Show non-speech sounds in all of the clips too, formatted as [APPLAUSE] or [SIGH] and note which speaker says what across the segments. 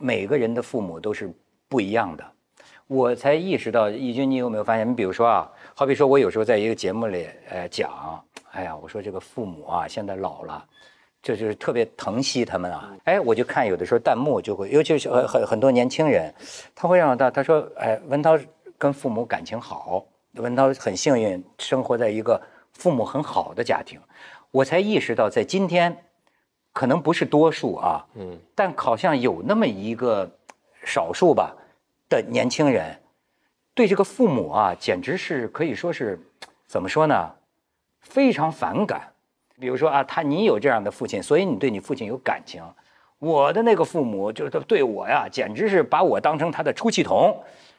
Speaker 1: 每个人的父母都是不一样的，我才意识到义军，你有没有发现？你比如说啊，好比说我有时候在一个节目里，呃，讲，哎呀，我说这个父母啊，现在老了，这就是特别疼惜他们啊。哎，我就看有的时候弹幕就会，尤其是很很多年轻人，他会让到他说，哎，文涛跟父母感情好，文涛很幸运，生活在一个父母很好的家庭。我才意识到，在今天。可能不是多数啊，嗯，但好像有那么一个少数吧的年轻人，对这个父母啊，简直是可以说是怎么说呢？非常反感。比如说啊，他你有这样的父亲，所以你对你父亲有感情。我的那个父母就是对我呀，简直是把我当成他的出气筒，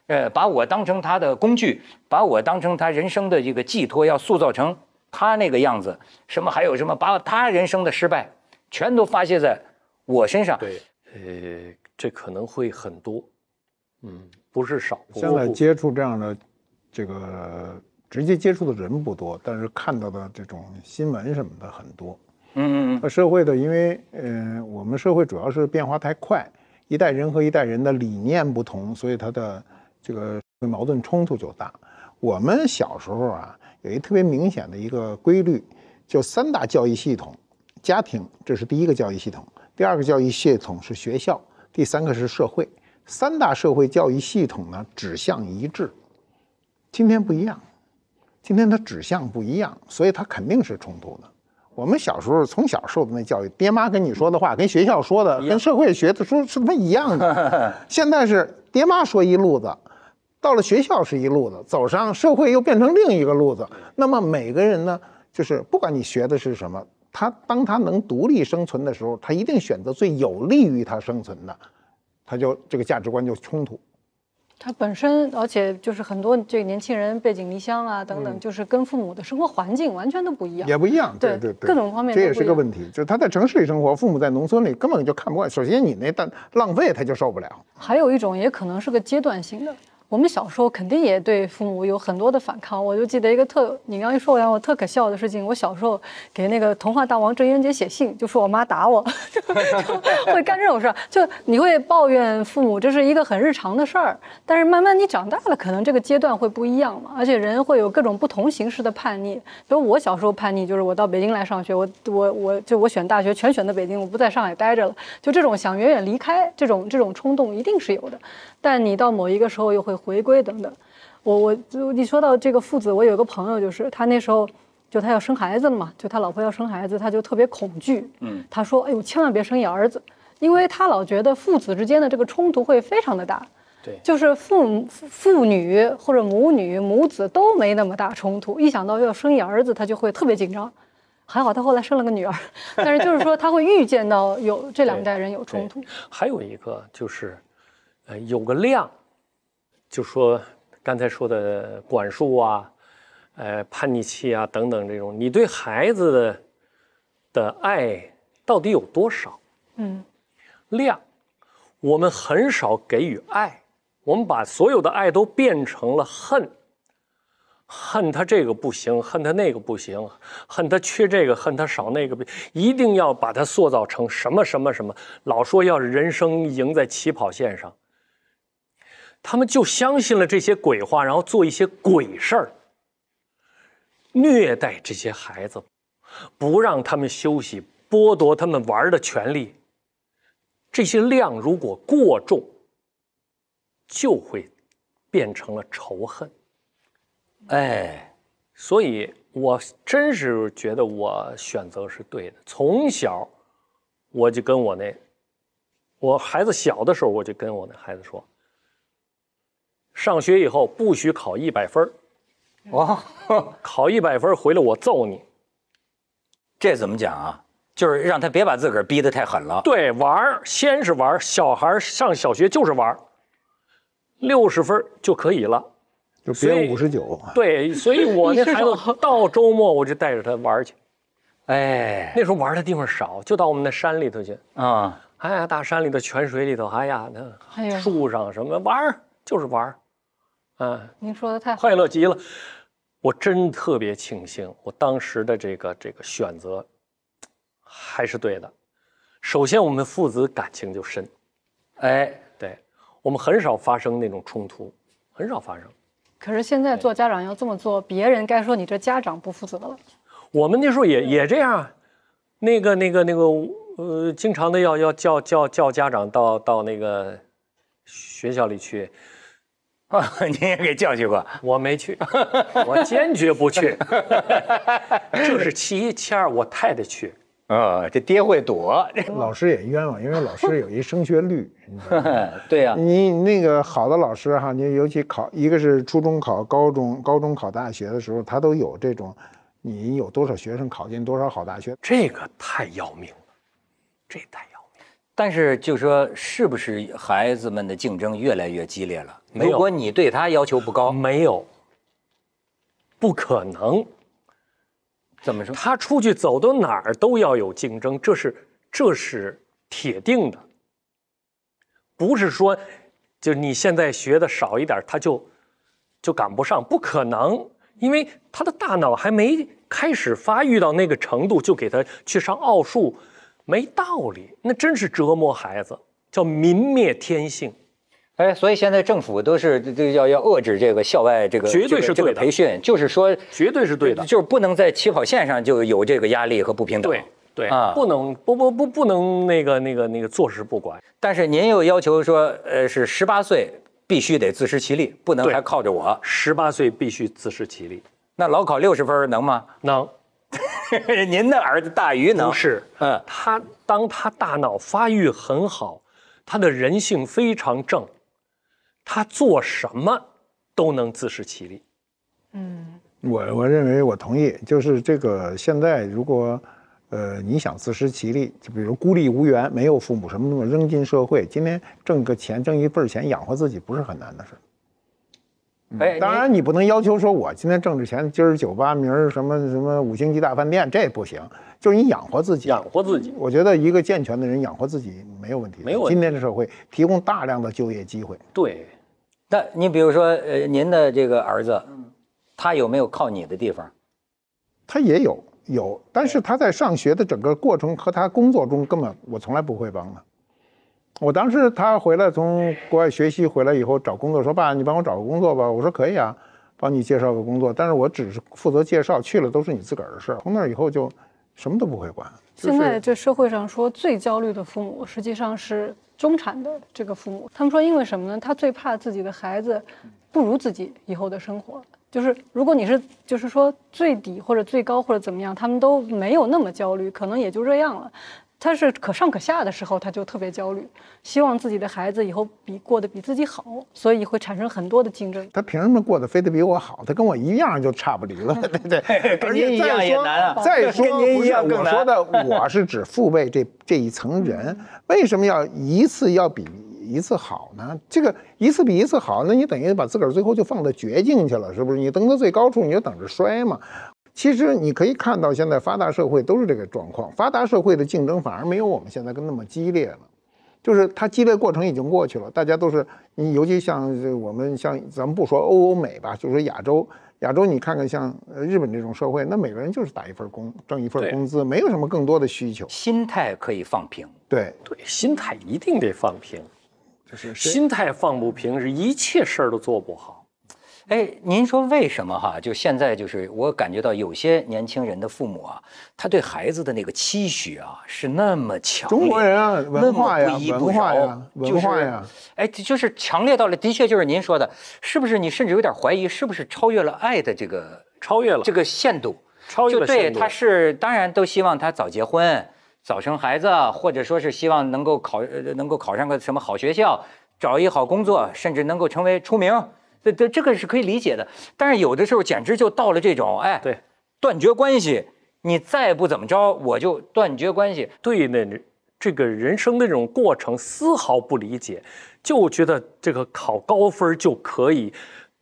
Speaker 1: 呃，把我当成他的工具，把我当成他人生的这个寄托，要塑造成他那个样子。什么还有什么把他人生的失败。全都发泄在我身上，对，
Speaker 2: 呃，这可能会很多，嗯，不是少。现在接
Speaker 3: 触这样的这个直接接触的人不多，但是看到的这种新闻什么的很多，嗯嗯嗯。社会的，因为嗯，我们社会主要是变化太快，一代人和一代人的理念不同，所以他的这个矛盾冲突就大。我们小时候啊，有一特别明显的一个规律，就三大教育系统。家庭，这是第一个教育系统；第二个教育系统是学校；第三个是社会。三大社会教育系统呢，指向一致。今天不一样，今天它指向不一样，所以它肯定是冲突的。我们小时候从小受的那教育，爹妈跟你说的话，跟学校说的，跟社会学的说是他妈一样的。[LAUGHS] 现在是爹妈说一路子，到了学校是一路子，走上社会又变成另一个路子。那么每个人呢，就是不管你学的是什么。他当他能独立生存的时候，他一定选择最有利于他生存的，他就这个价值观就冲突。
Speaker 4: 他本身，而且就是很多这个年轻人背井离乡啊等等，就是跟父母的生活环境完全都不一样，也不一样。对对，对，各种方面这也是个问
Speaker 3: 题。就是他在城市里生活，父母在农村里根本就看不惯。首先，你那浪费他就受不了。
Speaker 4: 还有一种也可能是个阶段性的。我们小时候肯定也对父母有很多的反抗，我就记得一个特，你刚一说，完我特可笑的事情，我小时候给那个童话大王郑渊洁写信，就说我妈打我，[LAUGHS] 会干这种事儿，就你会抱怨父母，这是一个很日常的事儿，但是慢慢你长大了，可能这个阶段会不一样嘛，而且人会有各种不同形式的叛逆，比如我小时候叛逆就是我到北京来上学，我我我就我选大学全选的北京，我不在上海待着了，就这种想远远离开这种这种冲动一定是有的，但你到某一个时候又会。回归等等，我我就一说到这个父子，我有一个朋友，就是他那时候就他要生孩子了嘛，就他老婆要生孩子，他就特别恐惧。嗯，他说：“哎呦，千万别生一儿子，因为他老觉得父子之间的这个冲突会非常的大。”对，就是父父女或者母女母子都没那么大冲突。一想到要生一儿子，他就会特别紧张。还好他后来生了个女儿，[LAUGHS] 但是就是说他会预见到有这两代人有冲突。
Speaker 2: 还有一个就是，呃，有个量。就说刚才说的管束啊，呃，叛逆期啊等等，这种你对孩子的爱到底有多少？嗯，量我们很少给予爱，我们把所有的爱都变成了恨，恨他这个不行，恨他那个不行，恨他缺这个，恨他少那个，一定要把他塑造成什么什么什么，老说要人生赢在起跑线上。他们就相信了这些鬼话，然后做一些鬼事儿，虐待这些孩子，不让他们休息，剥夺他们玩的权利。这些量如果过重，就会变成了仇恨。哎，所以我真是觉得我选择是对的。从小，我就跟我那我孩子小的时候，我就跟我那孩子说。上学以后不许考一百分儿，哇！考一百分回来我揍你。这怎么讲啊？就是让他别把自个儿逼得太狠了。对，玩儿，先是玩儿。小孩上小学就是玩儿，六十分就可以了，就别五十九。对，所以我 [LAUGHS] 那孩子到周末我就带着他玩儿去。哎，那时候玩儿的地方少，就到我们那山里头去啊！哎呀，大山里头、泉水里头，哎呀，那树上什么玩儿，就是玩儿。啊，您说的太快乐极了，我真特别庆幸我当时的这个这个选择还是对的。首先，我们父子感情就深，哎，对我们很少发生那种冲突，很少发生。
Speaker 4: 可是现在做家长要这么做，别人该说你这家长不负责了。
Speaker 2: 我们那时候也也这样，那个那个那个呃，经常的要要叫叫叫家长到到那个学校里去。啊，你也给教训过？我没去，[LAUGHS] 我坚决不去。[LAUGHS] 就是其一、其二，我太太去。
Speaker 1: 啊，这爹会躲。
Speaker 3: [LAUGHS] 老师也冤枉，因为老师有一升学率。对呀，你那个好的老师哈，你尤其考，一个是初中考高中，高中考大学的时候，他都有这种，你有多少学生考进多少好大学，这个太要命了，这
Speaker 1: 太要命。但是就说，是不是孩子们的竞争越来越激烈了？如果你对他要求不高，没有，不可能。怎么说？他出去走到哪儿
Speaker 2: 都要有竞争，这是这是铁定的。不是说就你现在学的少一点，他就就赶不上，不可能。因为他的大脑还没开始发育到那个程度，就给他去上奥数，没道理。那真是折磨孩子，叫泯灭
Speaker 1: 天性。哎，所以现在政府都是要要遏制这个校外这个绝对是对的、培训，就是说绝对是对的，就是不能在起跑线上就有这个压力和不平等。对
Speaker 2: 对啊，不能不不不不能那个那个那个坐视不管。
Speaker 1: 但是您又要求说，呃，是十八岁必须得自食其力，不能还靠着我。十八岁必须自食其力，那老考六十分能吗？能。[LAUGHS] 您的儿子大
Speaker 2: 鱼能？不是，嗯，他当他大脑发育很好，他的人性非常正。他做什么都能自食其力，
Speaker 4: 嗯，
Speaker 3: 我我认为我同意，就是这个现在如果，呃，你想自食其力，就比如孤立无援，没有父母什么什么，扔进社会，今天挣个钱，挣一份钱养活自己，不是很难的事。哎，当然你不能要求说我今天挣着钱，今儿酒吧，明儿什么什么五星级大饭店，这不行。就是你养活自己，养活自己。我觉得一个健全的人养活自己没有问题。没有问题。今天的社会提供大量的就业机会。
Speaker 1: 对。那你比如说，呃，您的这个儿子，他有没有靠你的地方？
Speaker 3: 他也有有，但是他在上学的整个过程和他工作中，根本我从来不会帮他。我当时他回来从国外学习回来以后找工作，说爸，你帮我找个工作吧。我说可以啊，帮你介绍个工作。但是我只是负责介绍，去了都是你自个儿的事。从那以后就。什么都不会管。
Speaker 4: 现在这社会上说最焦虑的父母，实际上是中产的这个父母。他们说，因为什么呢？他最怕自己的孩子不如自己以后的生活。就是如果你是，就是说最底或者最高或者怎么样，他们都没有那么焦虑，可能也就这样了。他是可上可下的时候，他就特别焦虑，希望自己的孩子以后比过得比自己好，所以会产生很多的竞争。
Speaker 3: 他凭什么过得非得比我好？他跟我一样就差不离了，[LAUGHS] 对
Speaker 4: 对。跟您一样也难啊。再说，不是我说的，我
Speaker 3: 是指父辈这这一层人，为什么要一次要比一次好呢？这个一次比一次好，那你等于把自个儿最后就放到绝境去了，是不是？你登到最高处，你就等着摔嘛。其实你可以看到，现在发达社会都是这个状况。发达社会的竞争反而没有我们现在跟那么激烈了，就是它激烈过程已经过去了。大家都是，你尤其像我们像咱们不说欧欧美吧，就说亚洲，亚洲你看看像日本这种社会，那每个人就是打一份工，挣一份工资，没有什么更多的需求。心态可以放平，对对，心态一定得放平，
Speaker 1: 就是心态放不平是一切事儿都做不好。哎，您说为什么哈？就现在，就是我感觉到有些年轻人的父母啊，他对孩子的那个期许啊，是那么强
Speaker 3: 烈，中国人啊，文化呀，文化呀，文化呀，
Speaker 1: 哎，就是强烈到了，的确就是您说的，是不是？你甚至有点怀疑，是不是超越了爱的这个超越了这个限度？超越了对，他是当然都希望他早结婚、早生孩子，或者说是希望能够考、能够考上个什么好学校，找一好工作，甚至能够成为出名。对对，这个是可以理解的，但是有的时候简直就到了这种，哎，对，断绝关系，你再不怎么着，我就断绝关系。对那这个人生的这种过程丝毫不理解，
Speaker 2: 就觉得这个考高分就可以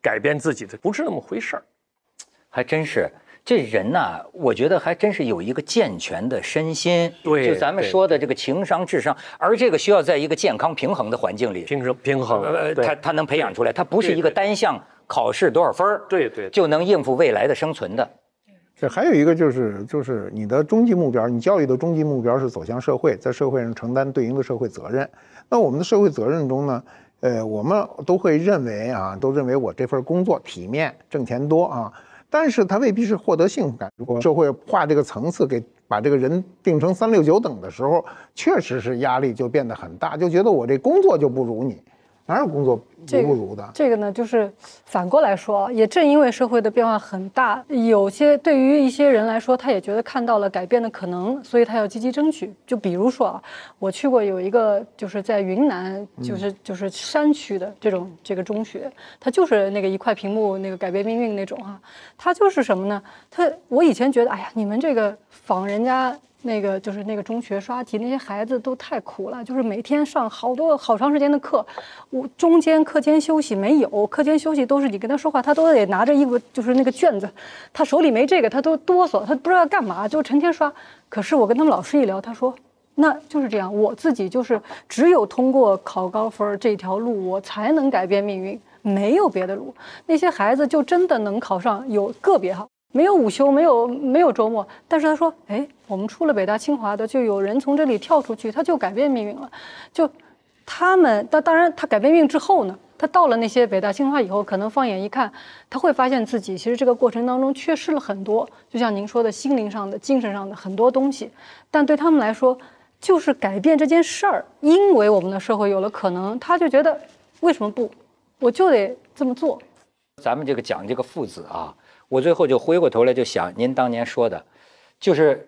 Speaker 2: 改变自己的，不是那么回事儿，
Speaker 1: 还真是。这人呐，我觉得还真是有一个健全的身心，对，就咱们说的这个情商、智商，而这个需要在一个健康平衡的环境里，平衡平衡，它他能培养出来，它不是一个单项考试多少分儿，对对，就能应付未来的生存的。
Speaker 3: 这还有一个就是就是你的终极目标，你教育的终极目标是走向社会，在社会上承担对应的社会责任。那我们的社会责任中呢，呃，我们都会认为啊，都认为我这份工作体面，挣钱多啊。但是他未必是获得幸福感。如果社会划这个层次，给把这个人定成三六九等的时候，确实是压力就变得很大，就觉得我这工作就不如你。哪有工作不如的？
Speaker 4: 这个呢，就是反过来说，也正因为社会的变化很大，有些对于一些人来说，他也觉得看到了改变的可能，所以他要积极争取。就比如说啊，我去过有一个就是在云南，就是就是山区的这种这个中学，他就是那个一块屏幕那个改变命运那种啊，他就是什么呢？他我以前觉得，哎呀，你们这个仿人家。那个就是那个中学刷题，那些孩子都太苦了，就是每天上好多好长时间的课，我中间课间休息没有，课间休息都是你跟他说话，他都得拿着一个就是那个卷子，他手里没这个，他都哆嗦，他不知道干嘛，就成天刷。可是我跟他们老师一聊，他说那就是这样，我自己就是只有通过考高分这条路，我才能改变命运，没有别的路。那些孩子就真的能考上，有个别好。没有午休，没有没有周末，但是他说：“哎，我们出了北大清华的，就有人从这里跳出去，他就改变命运了。就他们，当当然，他改变命运之后呢，他到了那些北大清华以后，可能放眼一看，他会发现自己其实这个过程当中缺失了很多，就像您说的心灵上的、精神上的很多东西。但对他们来说，就是改变这件事儿，因为我们的社会有了可能，他就觉得为什么不，我就得这么做。
Speaker 1: 咱们这个讲这个父子啊。”我最后就回过头来就想，您当年说的，就是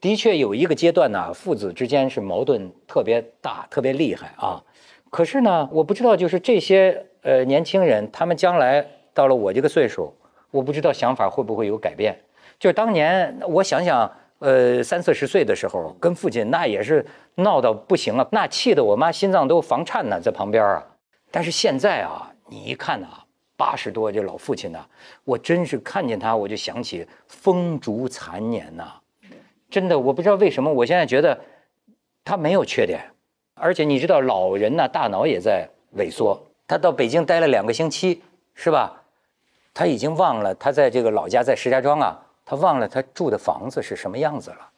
Speaker 1: 的确有一个阶段呢，父子之间是矛盾特别大、特别厉害啊。可是呢，我不知道，就是这些呃年轻人，他们将来到了我这个岁数，我不知道想法会不会有改变。就是当年我想想，呃，三四十岁的时候跟父亲那也是闹到不行了，那气得我妈心脏都房颤呢，在旁边啊。但是现在啊，你一看啊。八十多，这老父亲呐，我真是看见他，我就想起风烛残年呐。真的，我不知道为什么，我现在觉得他没有缺点，而且你知道，老人呐，大脑也在萎缩。他到北京待了两个星期，是吧？他已经忘了他在这个老家，在石家庄啊，他忘了他住的房子是什么样子了。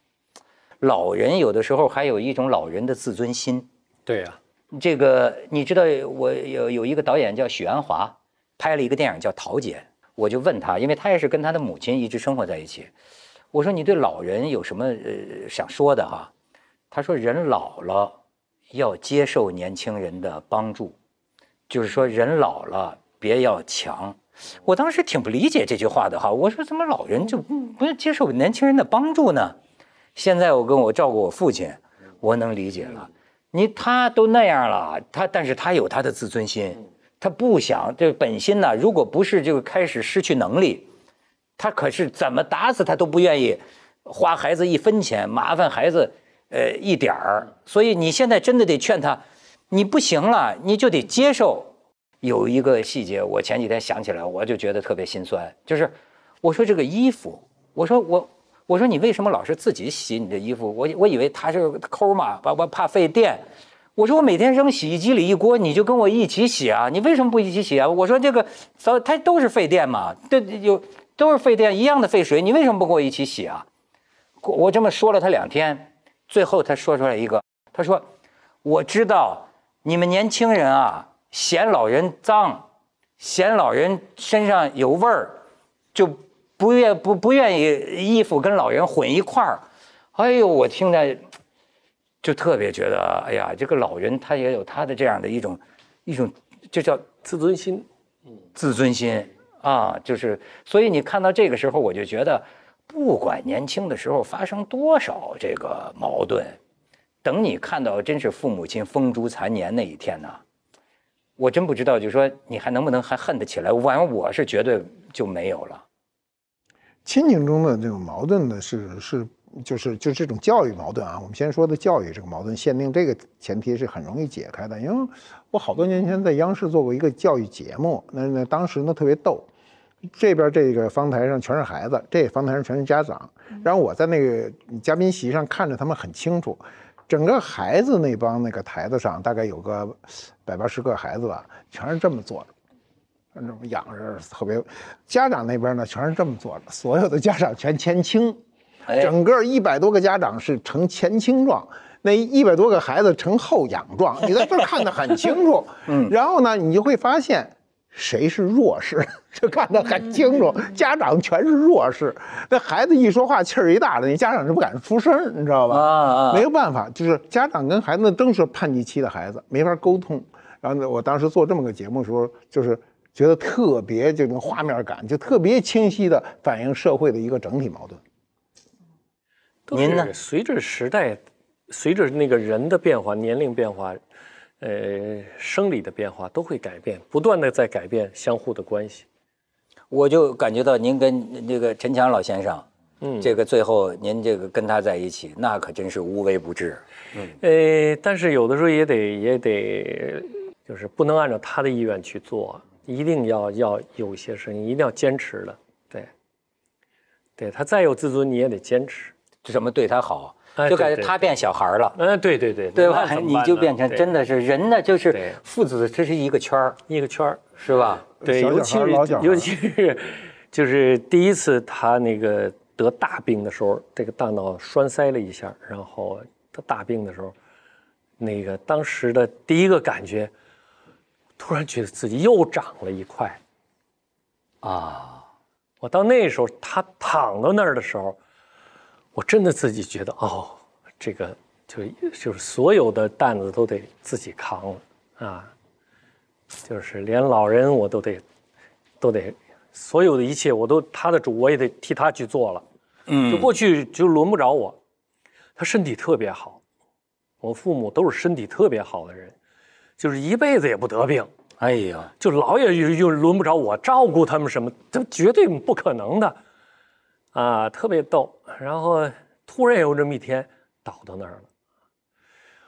Speaker 1: 老人有的时候还有一种老人的自尊心。对呀，这个你知道，我有有一个导演叫许鞍华。拍了一个电影叫《桃姐》，我就问他，因为他也是跟他的母亲一直生活在一起。我说：“你对老人有什么呃想说的哈？”他说：“人老了要接受年轻人的帮助，就是说人老了别要强。”我当时挺不理解这句话的哈。我说：“怎么老人就不不要接受年轻人的帮助呢？”现在我跟我照顾我父亲，我能理解了。你他都那样了，他但是他有他的自尊心。他不想这本心呢，如果不是就开始失去能力，他可是怎么打死他都不愿意花孩子一分钱，麻烦孩子呃一点儿。所以你现在真的得劝他，你不行了，你就得接受。有一个细节，我前几天想起来，我就觉得特别心酸，就是我说这个衣服，我说我我说你为什么老是自己洗你的衣服？我我以为他是抠嘛，我我怕费电。我说我每天扔洗衣机里一锅，你就跟我一起洗啊？你为什么不一起洗啊？我说这个扫它都是费电嘛，对，有都是费电一样的废水，你为什么不跟我一起洗啊？我这么说了他两天，最后他说出来一个，他说我知道你们年轻人啊，嫌老人脏，嫌老人身上有味儿，就不愿不不愿意衣服跟老人混一块儿。哎呦，我听着。就特别觉得，哎呀，这个老人他也有他的这样的一种一种，就叫自尊心，自尊心啊，就是。所以你看到这个时候，我就觉得，不管年轻的时候发生多少这个矛盾，等你看到真是父母亲风烛残年那一天呢，我真不知道，就说你还能不能还恨得起来？反正我是绝对就没有了。
Speaker 3: 亲情中的这种矛盾呢，是是。就是就这种教育矛盾啊，我们先说的教育这个矛盾，限定这个前提是很容易解开的，因为我好多年前在央视做过一个教育节目，那那当时呢特别逗，这边这个方台上全是孩子，这方台上全是家长，然后我在那个嘉宾席上看着他们很清楚，整个孩子那帮那个台子上大概有个百八十个孩子吧，全是这么坐着，那种养着特别，家长那边呢全是这么坐着，所有的家长全前倾。整个一百多个家长是呈前倾状，那一百多个孩子呈后仰状，[LAUGHS] 你在这看得很清楚。[LAUGHS] 嗯，然后呢，你就会发现谁是弱势，这 [LAUGHS] 看得很清楚。家长全是弱势，那孩子一说话气儿一大的，那家长是不敢出声，你知道吧？啊没有办法，就是家长跟孩子都是叛逆期的孩子，没法沟通。然后呢，我当时做这么个节目的时候，就是觉得特别这种画面感，就特别清晰的反映社会的一个整体矛盾。
Speaker 2: 您呢？随着时代，随着那个人的变化、年龄变化，呃，生理
Speaker 1: 的变化都会改变，
Speaker 2: 不断的在改变相互的关系。
Speaker 1: 我就感觉到您跟那个陈强老先生，嗯，这个最后您这个跟他在一起，那可真是无微不至。嗯，
Speaker 2: 呃，但是有的时候也得也得，就是不能按照他的意愿去做，一定要要有些事情一定要坚持的，对，对他再有自尊，你也得坚持。怎么对他好，就感觉他变小孩了。嗯，对对对，对吧？你就变成真
Speaker 1: 的是人呢，就是父子这是一个圈儿，一个圈儿，是吧？对，尤其是尤其是，就
Speaker 2: 是第一次他那个得大病的时候，这个大脑栓塞了一下，然后他大病的时候，那个当时的第一个感觉，突然觉得自己又长了一块，啊！我到那时候他躺到那儿的时候。我真的自己觉得哦，这个就就是所有的担子都得自己扛了啊，就是连老人我都得都得，所有的一切我都他的主我也得替他去做了，嗯，就过去就轮不着我。他身体特别好，我父母都是身体特别好的人，就是一辈子也不得病。哎呀，就老也又轮不着我照顾他们什么，这绝对不可能的。啊，特别逗，然后突然有这么一天
Speaker 1: 倒到那儿了，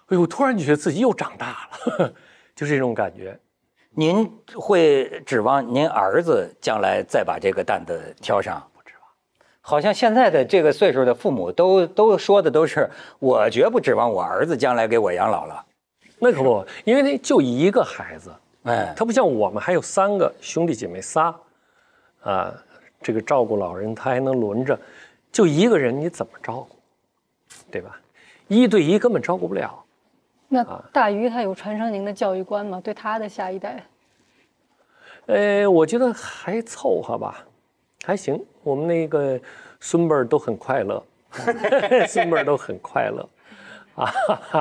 Speaker 1: 哎
Speaker 2: 呦，突然就觉得自己又长大
Speaker 1: 了，[LAUGHS] 就是这种感觉。您会指望您儿子将来再把这个担子挑上？不指望。好像现在的这个岁数的父母都都说的都是，我绝不指望我儿子将来给我养老了。那可不，因为那就一个孩
Speaker 2: 子，哎，他不像我们还有三个兄弟姐妹仨，啊。这个照顾老人，他还能轮着，就一个人你怎么照顾，对吧？一对一根本照顾不了。
Speaker 4: 那大鱼他有传承您的教育观吗？对他的下一代？
Speaker 2: 呃，我觉得还凑合吧，还行。我们那个孙辈都很快乐，[LAUGHS] 孙辈都很快乐啊，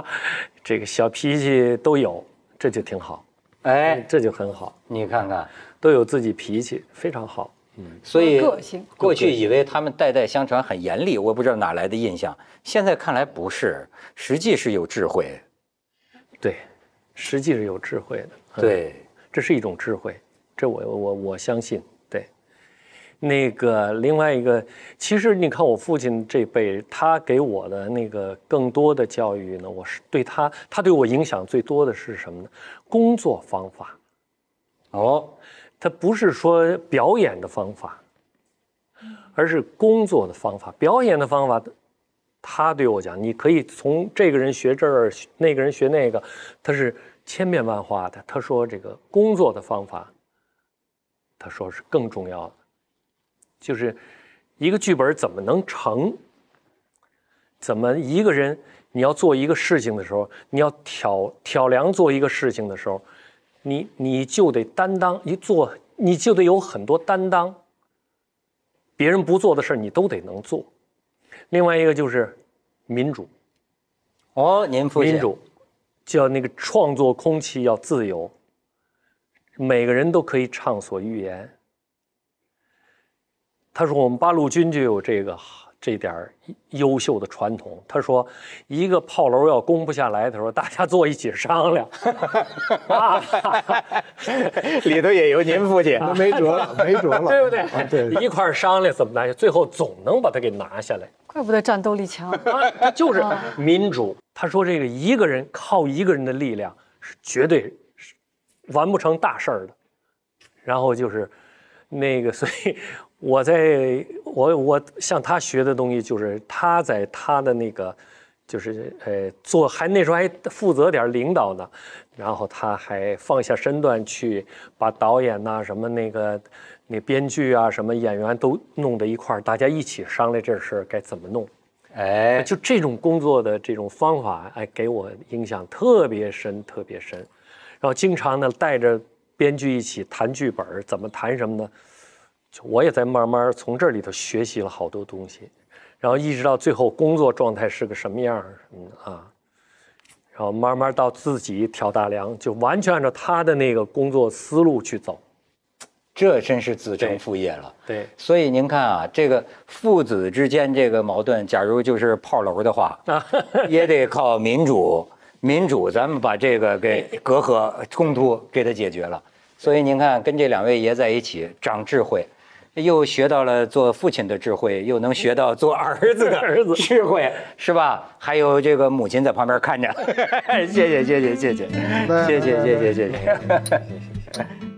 Speaker 2: [LAUGHS] 这个小脾气都有，这就挺好。
Speaker 1: 哎，这就很好，你看看，都有自己脾气，非常好。所以，
Speaker 4: 过去以为
Speaker 1: 他们代代相传很严厉，我不知道哪来的印象。现在看来不是，实际是有智慧。对，实际是有智慧
Speaker 2: 的。对，这是一种智慧，这我我我相信。对，那个另外一个，其实你看我父亲这辈，他给我的那个更多的教育呢，我是对他，他对我影响最多的是什么呢？工作方法。哦，他不是说表演的方法，而是工作的方法。表演的方法，他对我讲，你可以从这个人学这儿，那个人学那个，他是千变万化的。他说这个工作的方法，他说是更重要的，就是一个剧本怎么能成，怎么一个人你要做一个事情的时候，你要挑挑梁做一个事情的时候。你你就得担当，一做你就得有很多担当，别人不做的事儿你都得能做。另外一个就是民主，哦，您父亲民主，叫那个创作空气要自由，每个人都可以畅所欲言。他说我们八路军就有这个好。这点优秀的传统，他说，一个炮楼要攻不下来，他说大家坐一起商量，[LAUGHS] 里头也有您父亲，[LAUGHS] 没辙了，[LAUGHS] 没辙了，对不对？对，一块商量怎么拿，最后总能把它给拿下来。
Speaker 4: 怪不得战斗力强，啊、就是
Speaker 2: 民主。他说这个一个人靠一个人的力量是绝对是完不成大事儿的，然后就是。那个，所以我在我我向他学的东西就是他在他的那个，就是呃做还那时候还负责点领导呢，然后他还放下身段去把导演呐什么那个那编剧啊什么演员都弄到一块儿，大家一起商量这事儿该怎么弄，哎，就这种工作的这种方法，哎，给我影响特别深特别深，然后经常呢带着。编剧一起谈剧本，怎么谈什么呢？就我也在慢慢从这里头学习了好多东西，然后一直到最后工作状态是个什么样嗯啊，然后慢慢到自己挑大梁，就完全按照他的
Speaker 1: 那个工作思路去走，这真是子承父业了。对，所以您看啊，这个父子之间这个矛盾，假如就是炮楼的话，[LAUGHS] 也得靠民主。民主，咱们把这个给隔阂冲突给它解决了，所以您看，跟这两位爷在一起长智慧，又学到了做父亲的智慧，又能学到做儿子的 [LAUGHS] 儿子智慧，是吧？还有这个母亲在旁边看着，谢谢谢谢谢谢谢谢谢谢谢谢，谢谢谢谢。